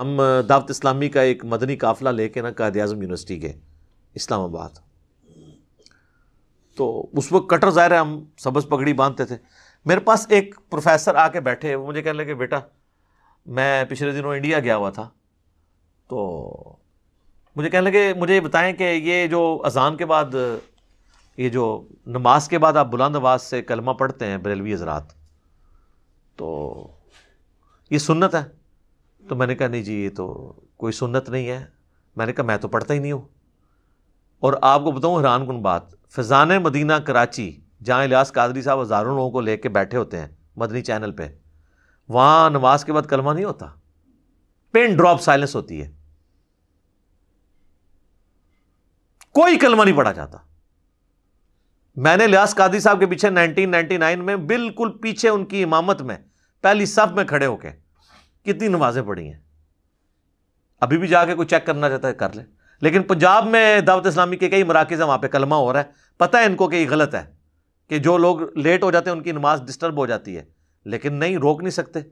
हम दावत इस्लामी का एक मदनी काफ़िला लेके ना कायद अजम यूनिवर्सिटी गए इस्लामाबाद तो उस वक्त कटर ज़ाहिर है हम सबज पगड़ी बांधते थे मेरे पास एक प्रोफेसर आके बैठे वो मुझे कहने लगे बेटा मैं पिछले दिनों इंडिया गया हुआ था तो मुझे कहने लगे मुझे बताएं कि ये जो अजान के बाद ये जो नमाज के बाद आप बुलंद आवाज़ से कलमा पढ़ते हैं बरेलवी हजरात तो ये सुन्नत है तो मैंने कहा नहीं जी ये तो कोई सुन्नत नहीं है मैंने कहा मैं तो पढ़ता ही नहीं हूँ और आपको बताऊँ हैरान कन बात फ़िज़ान मदीना कराची जहाँ इलास कादरी साहब हज़ारों लोगों को लेके बैठे होते हैं मदनी चैनल पर वहाँ नमाज के बाद कलमा नहीं होता पेन ड्रॉप साइलेंस होती है कोई कलमा नहीं पढ़ा जाता मैंने लियास कादरी साहब के पीछे 1999 में बिल्कुल पीछे उनकी इमामत में पहली सब में खड़े होकर कितनी नमाजें पढ़ी हैं अभी भी जाके कोई चेक करना चाहता है कर ले लेकिन पंजाब में दावत इस्लामी के कई मराकज़ हैं वहाँ पर कलमा हो रहा है पता है इनको कि गलत है कि जो लोग लेट हो जाते हैं उनकी नमाज डिस्टर्ब हो जाती है लेकिन नहीं रोक नहीं सकते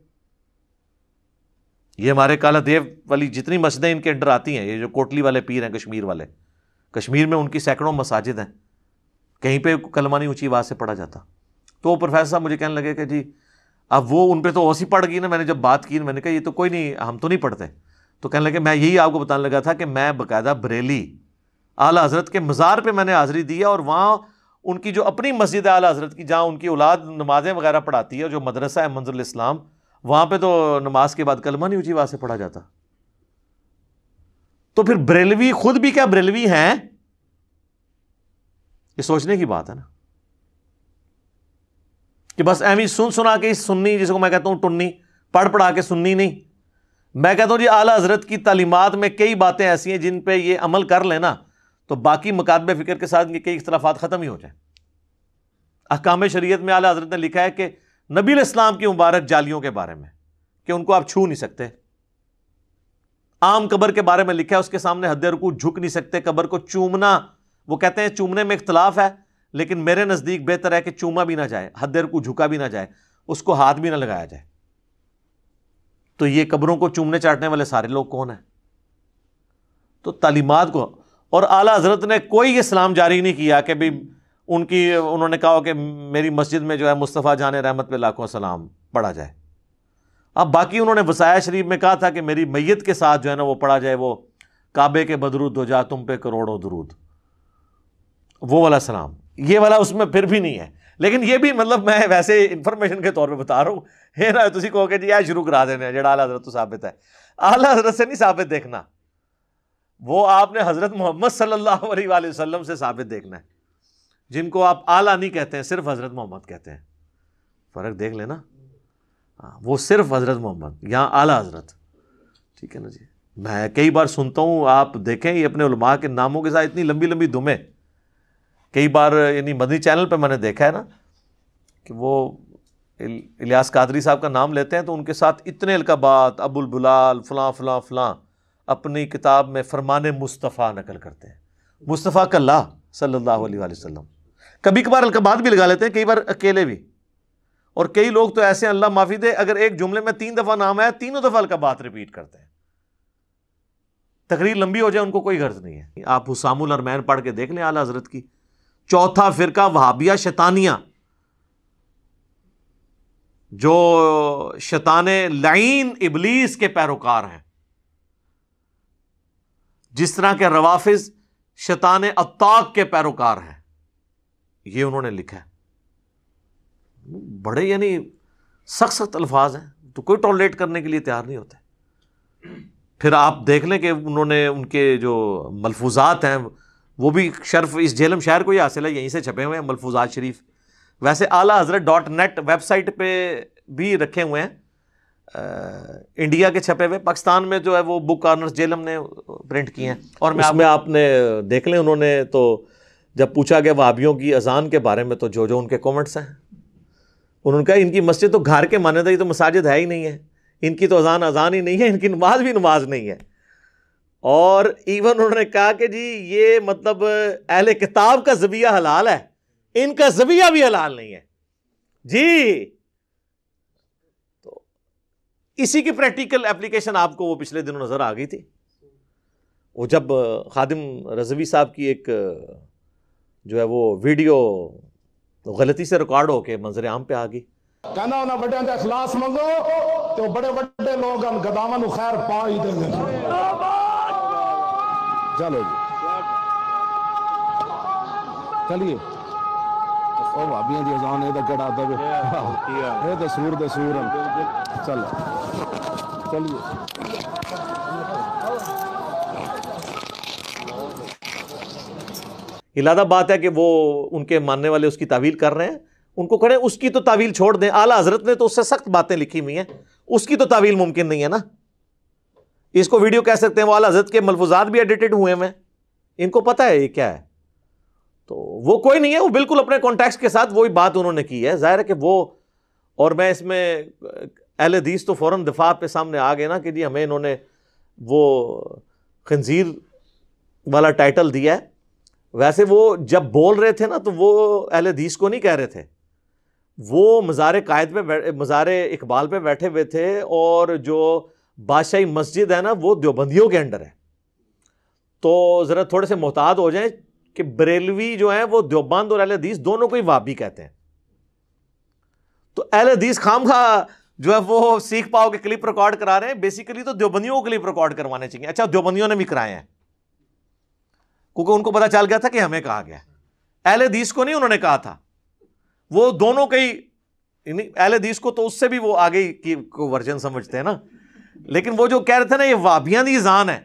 ये हमारे काला देव वाली जितनी मस्जिदें इनके अंडर आती हैं ये जो कोटली वाले पीर हैं कश्मीर वाले कश्मीर में उनकी सैकड़ों मसाजिद हैं कहीं पे कलमा नहीं ऊँची आवाज़ से पढ़ा जाता तो प्रोफेसर साहब मुझे कहने लगे कि जी अब वो उन पर तो ओसी पढ़ गई ना मैंने जब बात की ना मैंने कहा ये तो कोई नहीं हम तो नहीं पढ़ते तो कहने लगे मैं यही आपको बताने लगा था कि मैं बकायदा बरेली आला हज़रत के मज़ार पर मैंने हाज़िरी दी है और वहाँ उनकी जो अपनी मस्जिद है आला हज़रत की जहाँ उनकी औलाद नमाज़ें वगैरह पढ़ाती है जो मदरसा है मंजुल इस्लाम वहाँ पर तो नमाज के बाद कलमा नहीं उची वहाँ से पढ़ा जाता तो फिर बरेलवी खुद भी क्या बरेलवी हैं ये सोचने की बात है ना कि बस एवं सुन सुना के सुननी जिसको मैं कहता हूँ टुन्नी पढ़ पढ़ा के सुननी नहीं मैं कहता हूँ जी आला हज़रत की तलीमत में कई बातें ऐसी हैं जिन पर यह अमल कर लेना तो बाकी मकादब फ़िक्र के साथ इनके कई इख्तलाफात ख़त्म ही हो जाए अकाम शरीत में आला हज़रत ने लिखा है कि नबी इस्लाम की मुबारक जालियों के बारे में कि उनको आप छू नहीं सकते आम कबर के बारे में लिखा है उसके सामने हद रुकू झुक नहीं सकते कबर को चूमना वो कहते हैं चूमने में इख्तलाफ है लेकिन मेरे नज़दीक बेहतर है कि चूमा भी ना जाए हद को झुका भी ना जाए उसको हाथ भी ना लगाया जाए तो ये कब्रों को चूमने चाटने वाले सारे लोग कौन हैं तो तालीमत को और आला हजरत ने कोई इस्लाम जारी नहीं किया कि भाई उनकी उन्होंने कहा कि मेरी मस्जिद में जो है मुस्तफ़ा जान रहमत पे लाखों सलाम पढ़ा जाए अब बाकी उन्होंने वसाया शरीफ में कहा था कि मेरी मैयत के साथ जो है ना वो पढ़ा जाए वो काबे के बदरूद हो जा तुम पे करोड़ों दरूद वो वाला सलाम ये वाला उसमें फिर भी नहीं है लेकिन ये भी मतलब मैं वैसे इंफॉर्मेशन के तौर पे बता रहा हूँ है ना तुम कहो कि जी यह शुरू करा देने जड़ा आला हजरत तो साबित है आला हजरत से नहीं साबित देखना वो आपने हज़रत मोहम्मद सल्लल्लाहु अलैहि वसल्लम से साबित देखना है जिनको आप आला नहीं कहते हैं सिर्फ हज़रत मोहम्मद कहते हैं फ़र्क देख लेना हाँ वो सिर्फ हज़रत मोहम्मद यहाँ आला हज़रत ठीक है ना जी मैं कई बार सुनता हूँ आप देखें ये अपने उलमा के नामों के साथ इतनी लंबी लंबी दुमें कई बार यानी मदनी चैनल पे मैंने देखा है ना कि वो इलियास कादरी साहब का नाम लेते हैं तो उनके साथ इतने अलकाबात अबुल बुलाल फलां फ़लाँ फलां अपनी किताब में फरमान मुस्तफ़ा नकल करते हैं मुस्तफ़ा कल्ला सल्लल्लाहु अलैहि वसल्लम कभी कभार अलकाबात भी लगा लेते हैं कई बार अकेले भी और कई लोग तो ऐसे अल्लाह माफी दे अगर एक जुमले में तीन दफ़ा नाम आया तीनों दफ़ा अलकाबात रिपीट करते हैं तकरीर लंबी हो जाए उनको कोई गर्ज नहीं है आप हुसामुल अरमैन पढ़ के देख लें आला हजरत की चौथा फ़िरका वहाबिया शैतानिया जो शैतान लाइन इबलीस के पैरोकार हैं जिस तरह के रवाफिज शैतान अत्ताक के पैरोकार हैं ये उन्होंने लिखा है बड़े यानी सख्त सख्त अल्फाज हैं तो कोई टॉलरेट करने के लिए तैयार नहीं होते फिर आप देख लें कि उन्होंने उनके जो मलफूजात हैं वो भी शर्फ इस झेलम शहर को ही हासिल है यहीं से छपे हुए हैं मलफूजात शरीफ वैसे आला हजरत डॉट नेट वेबसाइट पर भी रखे हुए हैं इंडिया के छपे हुए पाकिस्तान में जो है वो बुक कॉर्नर झेलम ने प्रिंट किए हैं और मैं उसमें आप... आपने देख लें उन्होंने तो जब पूछा गया वहाबियों की अजान के बारे में तो जो जो उनके कॉमेंट्स हैं उन्होंने कहा इनकी मस्जिद तो घर के मान्यता ही तो मसाजिद है ही नहीं है इनकी तो अजान अजान ही नहीं है इनकी नमाज भी नमाज नहीं है और इवन उन्होंने कहा कि जी ये मतलब अहल किताब का जबिया हलाल है इनका जबिया भी हलाल नहीं है जी तो इसी की प्रैक्टिकल एप्लीकेशन आपको वो पिछले दिनों नज़र आ गई थी वो जब खादिम रजवी साहब की एक जो है वो वीडियो तो गलती से रिकॉर्ड होके मंजर आम पे आ गई कहना बड़े अखलास मंगो तो बड़े बड़े लोग गदावन खैर पा ही देंगे तो तो चलो जी चलिए भाभी जान ਦੀ ਅਜ਼ਾਨ ਇਹਦਾ ਕਿਹੜਾ ਦਬ ਇਹ सूर ਸੂਰ ਦੇ इलादा बात है कि वो उनके मानने वाले उसकी तावील कर रहे हैं उनको खड़े उसकी तो तावील छोड़ दें आला हजरत ने तो उससे सख्त बातें लिखी हुई हैं उसकी तो तावील मुमकिन नहीं है ना इसको वीडियो कह सकते हैं वो हजरत के मलफूजात भी एडिटेड हुए हैं इनको पता है ये क्या है तो वो कोई नहीं है वो बिल्कुल अपने कॉन्टैक्ट के साथ वही बात उन्होंने की है ज़ाहिर है कि वो और मैं इसमें अहल हदीस तो फ़ौर दिफा पे सामने आ गए ना कि जी हमें इन्होंने वो खंजीर वाला टाइटल दिया है वैसे वो जब बोल रहे थे ना तो वो अहल हदीस को नहीं कह रहे थे वो मज़ार कायद पर मज़ार इकबाल पर बैठे हुए थे और जो बादशाही मस्जिद है ना वो देवबंदियों के अंडर है तो ज़रा थोड़े से मोहताद हो जाए कि बरेलवी जो है वो देवबंद और अहल हदीस दोनों को ही वाबी कहते हैं तो अहल हदीस खाम खा जो है वो सीख पाओ के क्लिप रिकॉर्ड करा रहे हैं बेसिकली तो देवबंदियों को क्लिप रिकॉर्ड करवाने चाहिए अच्छा देवबंदियों ने भी कराए हैं क्योंकि उनको पता चल गया था कि हमें कहा गया अहल हदीस को नहीं उन्होंने कहा था वो दोनों कई अहल हदीस को तो उससे भी वो आगे की वर्जन समझते हैं ना लेकिन वो जो कह रहे थे ना ये वाबिया की अजान है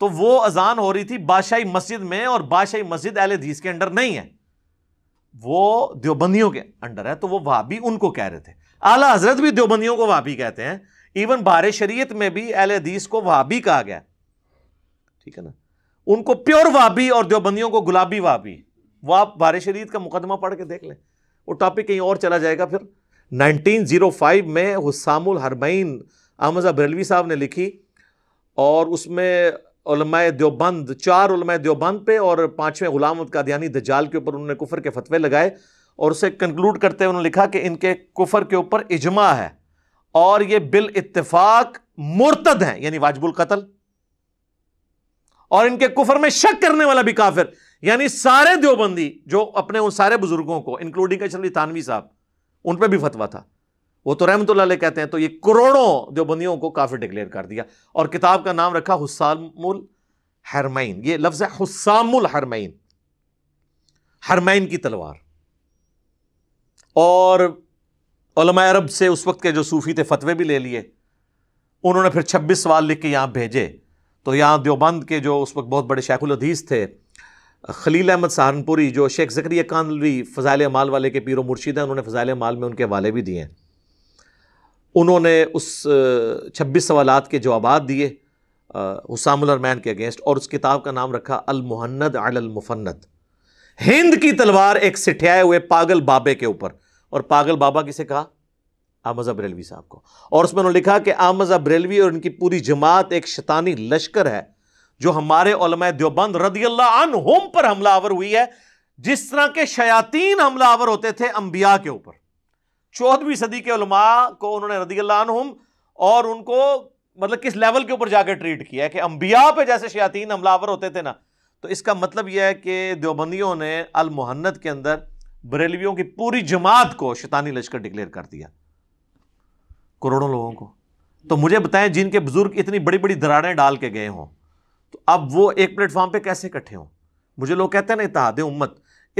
तो वो अजान हो रही थी बादशाही मस्जिद में और बादशाही मस्जिद अहल हदीस के अंडर नहीं है वो देवबंदियों के अंडर है तो वो वाबी उनको कह रहे थे आला हजरत भी देवबंदियों को वाबी कहते हैं इवन बार शरीयत में भी अहल हदीस को वाबी कहा गया ठीक है ना उनको प्योर वाबी और देवबंदियों को गुलाबी वाबी वो आप बार शरीत का मुकदमा पढ़ के देख लें वो टॉपिक कहीं और चला जाएगा फिर 1905 में हुसामुल हरबैन अहमद बरेलवी साहब ने लिखी और उसमें उलमाए देवबंद चार उलमाए देवबंद पे और पांचवें गुलाम कादियानी दजाल के ऊपर उन्होंने कुफर के फतवे लगाए और उसे कंक्लूड करते हुए उन्होंने लिखा कि इनके कुफर के ऊपर इजमा है और ये बिल इत्तेफाक मुर्तद हैं यानी वाजबुल कतल और इनके कुफर में शक करने वाला भी काफिर यानी सारे देवबंदी जो अपने उन सारे बुजुर्गों को इंक्लूडिंग अशरली थानवी साहब उन पर भी फतवा था वो तो रहमत ले कहते हैं तो ये करोड़ों देवबंदियों को काफी डिक्लेयर कर दिया और किताब का नाम रखा हुसामुल हरमैन ये लफ्ज़ है हुसामुल हरमैन हरमैन की तलवार और अरब से उस वक्त के जो सूफ़ी थे फतवे भी ले लिए उन्होंने फिर छब्बीस सवाल लिख के यहाँ भेजे तो यहाँ देवबंद के जो उस वक्त बहुत बड़े शेखुल हदीस थे खलील अहमद सहारनपुरी जो शेख जक्रिया कानलवी फ़जाइल माल वाले के पीर मुर्शीद हैं उन्होंने फ़जाइल माल में उनके वाले भी दिए हैं उन्होंने उस छब्बीस सवाल के जवाब दिए हुसामरमैन के अगेंस्ट और उस किताब का नाम रखा अल अलमुफन्नद हिंद की तलवार एक सिठियाए हुए पागल बाबे के ऊपर और पागल बाबा किसे कहा आमज अब्रेलवी साहब को और उसमें उन्होंने लिखा कि आमज अब्रेलवी और उनकी पूरी जमात एक शैतानी लश्कर है जो हमारे देवबंद रदी अल्लाह पर हमलावर हुई है जिस तरह के शयातीन हमलावर होते थे अंबिया के ऊपर चौदहवीं सदी के उलमा को उन्होंने रदील्लाम और उनको मतलब किस लेवल के ऊपर जाकर ट्रीट किया है कि अंबिया पे जैसे शयातीन हमलावर होते थे ना तो इसका मतलब यह है कि देवबंदियों ने अलमहन्नत के अंदर बरेलवियों की पूरी जमात को शैतानी लश्कर डिक्लेयर कर दिया करोड़ों लोगों को तो मुझे बताएं जिनके बुजुर्ग इतनी बड़ी बड़ी दरारें डाल के गए हों तो अब वो एक प्लेटफॉर्म पर कैसे इकट्ठे हों मुझे लोग कहते हैं ना इतहाद उम्मत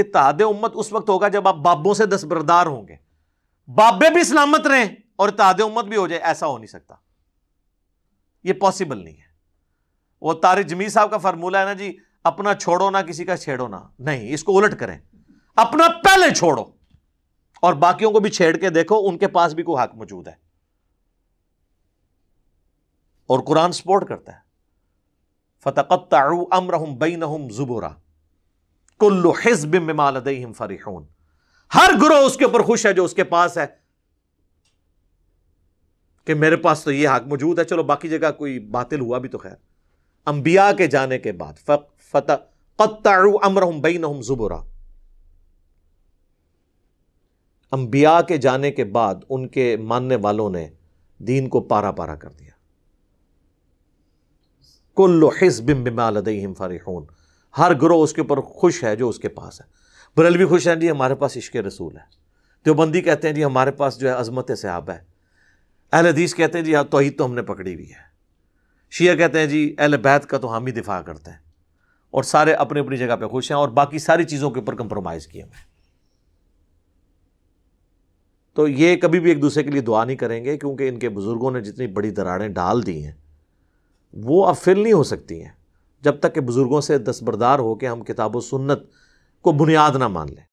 इतहाद उम्मत उस वक्त होगा जब आप बाबों से दस्तबरदार होंगे बाबे भी सलामत रहे और ताद उम्मत भी हो जाए ऐसा हो नहीं सकता ये पॉसिबल नहीं है वो तारिक जमीर साहब का फार्मूला है ना जी अपना छोड़ो ना किसी का छेड़ो ना नहीं इसको उलट करें अपना पहले छोड़ो और बाकियों को भी छेड़ के देखो उनके पास भी कोई हक मौजूद है और कुरान सपोर्ट करता है फतकत अमर हम बई नहम जुबोरा कुल्लु फरीहून हर गुरोह उसके ऊपर खुश है जो उसके पास है कि मेरे पास तो यह हक मौजूद है चलो बाकी जगह कोई बातिल हुआ भी तो खैर अंबिया के जाने के बाद फतः कत्तारू अमरहम बैन जुबरा अंबिया के जाने के बाद उनके मानने वालों ने दीन को पारा पारा कर दिया कुल्लो हिस बिम लदई हिम फरिहून हर ग्रोह उसके ऊपर खुश है जो उसके पास है भी खुश हैं जी हमारे पास इश्क रसूल है देवबंदी कहते हैं जी हमारे पास जो है अजमत सहाब है अहल हदीस कहते हैं जी हाँ तोहहीद तो हमने पकड़ी हुई है शिया कहते हैं जी अहल बैत का तो हम ही दिफा करते हैं और सारे अपनी अपनी जगह पर खुश हैं और बाकी सारी चीज़ों के ऊपर कंप्रोमाइज़ किए हुए तो ये कभी भी एक दूसरे के लिए दुआ नहीं करेंगे क्योंकि इनके बुज़ुर्गों ने जितनी बड़ी दरारें डाल दी हैं वो अब फिल नहीं हो सकती हैं जब तक कि बुज़ुर्गों से दस्तबरदार होकर हम किताबों सुन्नत को बुनियाद ना मान लें